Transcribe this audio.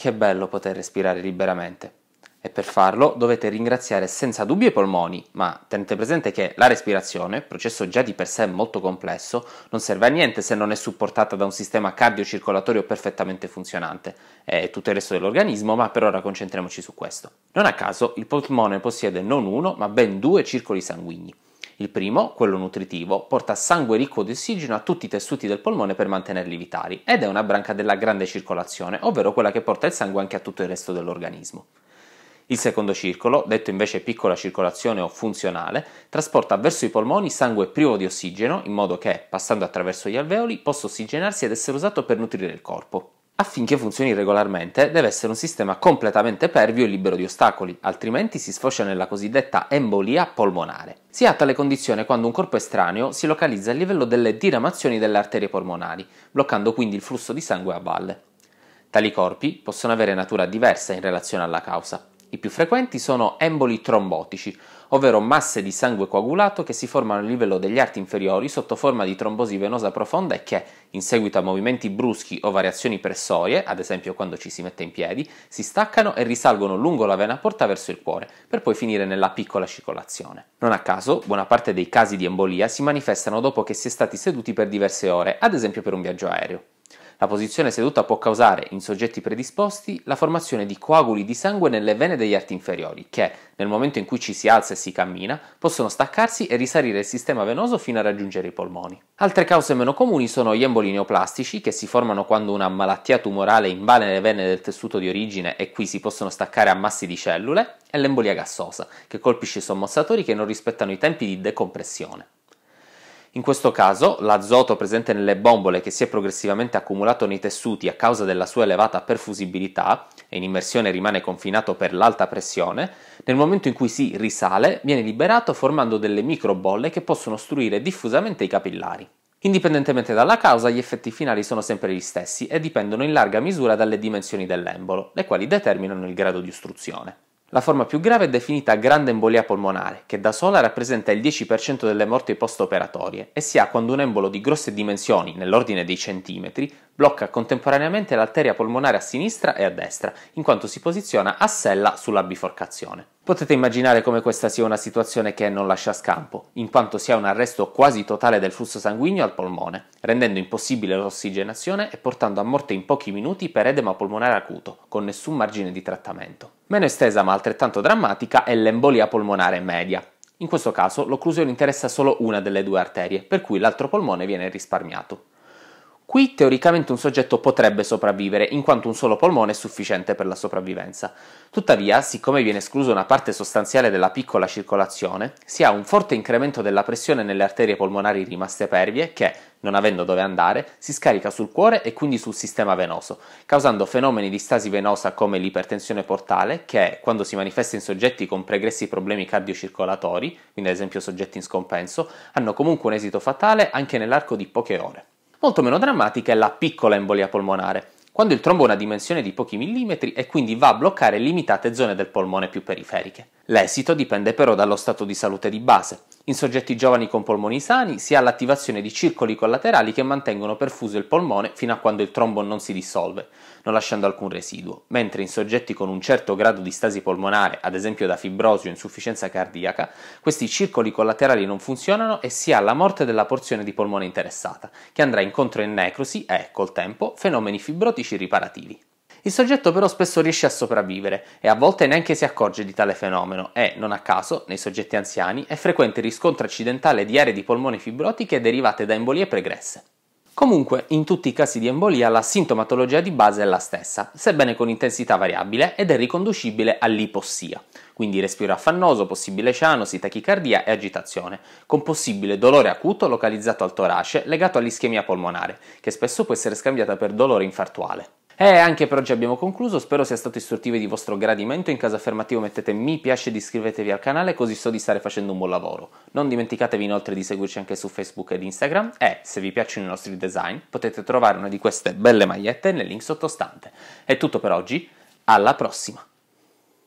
Che bello poter respirare liberamente. E per farlo dovete ringraziare senza dubbio i polmoni, ma tenete presente che la respirazione, processo già di per sé molto complesso, non serve a niente se non è supportata da un sistema cardiocircolatorio perfettamente funzionante e tutto il resto dell'organismo, ma per ora concentriamoci su questo. Non a caso il polmone possiede non uno, ma ben due circoli sanguigni. Il primo, quello nutritivo, porta sangue ricco di ossigeno a tutti i tessuti del polmone per mantenerli vitali ed è una branca della grande circolazione, ovvero quella che porta il sangue anche a tutto il resto dell'organismo. Il secondo circolo, detto invece piccola circolazione o funzionale, trasporta verso i polmoni sangue privo di ossigeno in modo che, passando attraverso gli alveoli, possa ossigenarsi ed essere usato per nutrire il corpo affinché funzioni regolarmente, deve essere un sistema completamente pervio e libero di ostacoli, altrimenti si sfocia nella cosiddetta embolia polmonare. Si ha tale condizione quando un corpo estraneo si localizza a livello delle diramazioni delle arterie polmonari, bloccando quindi il flusso di sangue a valle. Tali corpi possono avere natura diversa in relazione alla causa. I più frequenti sono emboli trombotici, ovvero masse di sangue coagulato che si formano a livello degli arti inferiori sotto forma di trombosi venosa profonda e che, in seguito a movimenti bruschi o variazioni pressorie, ad esempio quando ci si mette in piedi, si staccano e risalgono lungo la vena porta verso il cuore, per poi finire nella piccola circolazione. Non a caso, buona parte dei casi di embolia si manifestano dopo che si è stati seduti per diverse ore, ad esempio per un viaggio aereo. La posizione seduta può causare, in soggetti predisposti, la formazione di coaguli di sangue nelle vene degli arti inferiori che, nel momento in cui ci si alza e si cammina, possono staccarsi e risalire il sistema venoso fino a raggiungere i polmoni. Altre cause meno comuni sono gli emboli neoplastici che si formano quando una malattia tumorale invade le vene del tessuto di origine e qui si possono staccare ammassi di cellule, e l'embolia gassosa che colpisce i sommossatori che non rispettano i tempi di decompressione. In questo caso l'azoto presente nelle bombole che si è progressivamente accumulato nei tessuti a causa della sua elevata perfusibilità e in immersione rimane confinato per l'alta pressione, nel momento in cui si risale viene liberato formando delle microbolle che possono ostruire diffusamente i capillari. Indipendentemente dalla causa, gli effetti finali sono sempre gli stessi e dipendono in larga misura dalle dimensioni dell'embolo, le quali determinano il grado di ostruzione. La forma più grave è definita grande embolia polmonare, che da sola rappresenta il 10% delle morti postoperatorie e si ha quando un embolo di grosse dimensioni, nell'ordine dei centimetri, blocca contemporaneamente l'arteria polmonare a sinistra e a destra, in quanto si posiziona a sella sulla biforcazione. Potete immaginare come questa sia una situazione che non lascia scampo, in quanto si ha un arresto quasi totale del flusso sanguigno al polmone, rendendo impossibile l'ossigenazione e portando a morte in pochi minuti per edema polmonare acuto, con nessun margine di trattamento. Meno estesa ma altrettanto drammatica è l'embolia polmonare media. In questo caso l'occlusione interessa solo una delle due arterie, per cui l'altro polmone viene risparmiato. Qui teoricamente un soggetto potrebbe sopravvivere, in quanto un solo polmone è sufficiente per la sopravvivenza. Tuttavia, siccome viene esclusa una parte sostanziale della piccola circolazione, si ha un forte incremento della pressione nelle arterie polmonari rimaste pervie che, non avendo dove andare, si scarica sul cuore e quindi sul sistema venoso, causando fenomeni di stasi venosa come l'ipertensione portale che, quando si manifesta in soggetti con pregressi problemi cardiocircolatori, quindi ad esempio soggetti in scompenso, hanno comunque un esito fatale anche nell'arco di poche ore. Molto meno drammatica è la piccola embolia polmonare, quando il trombo ha una dimensione di pochi millimetri e quindi va a bloccare limitate zone del polmone più periferiche. L'esito dipende però dallo stato di salute di base. In soggetti giovani con polmoni sani si ha l'attivazione di circoli collaterali che mantengono perfuso il polmone fino a quando il trombo non si dissolve, non lasciando alcun residuo, mentre in soggetti con un certo grado di stasi polmonare, ad esempio da fibrosi o insufficienza cardiaca, questi circoli collaterali non funzionano e si ha la morte della porzione di polmone interessata, che andrà incontro in necrosi e, col tempo, fenomeni fibrotici riparativi. Il soggetto però spesso riesce a sopravvivere e a volte neanche si accorge di tale fenomeno e, non a caso, nei soggetti anziani è frequente il riscontro accidentale di aree di polmoni fibrotiche derivate da embolie pregresse. Comunque, in tutti i casi di embolia la sintomatologia di base è la stessa, sebbene con intensità variabile ed è riconducibile all'ipossia, quindi respiro affannoso, possibile cianosi, tachicardia e agitazione, con possibile dolore acuto localizzato al torace legato all'ischemia polmonare, che spesso può essere scambiata per dolore infartuale. E eh, anche per oggi abbiamo concluso, spero sia stato istruttivo e di vostro gradimento, in caso affermativo mettete mi piace ed iscrivetevi al canale così so di stare facendo un buon lavoro. Non dimenticatevi inoltre di seguirci anche su Facebook ed Instagram e se vi piacciono i nostri design potete trovare una di queste belle magliette nel link sottostante. È tutto per oggi, alla prossima!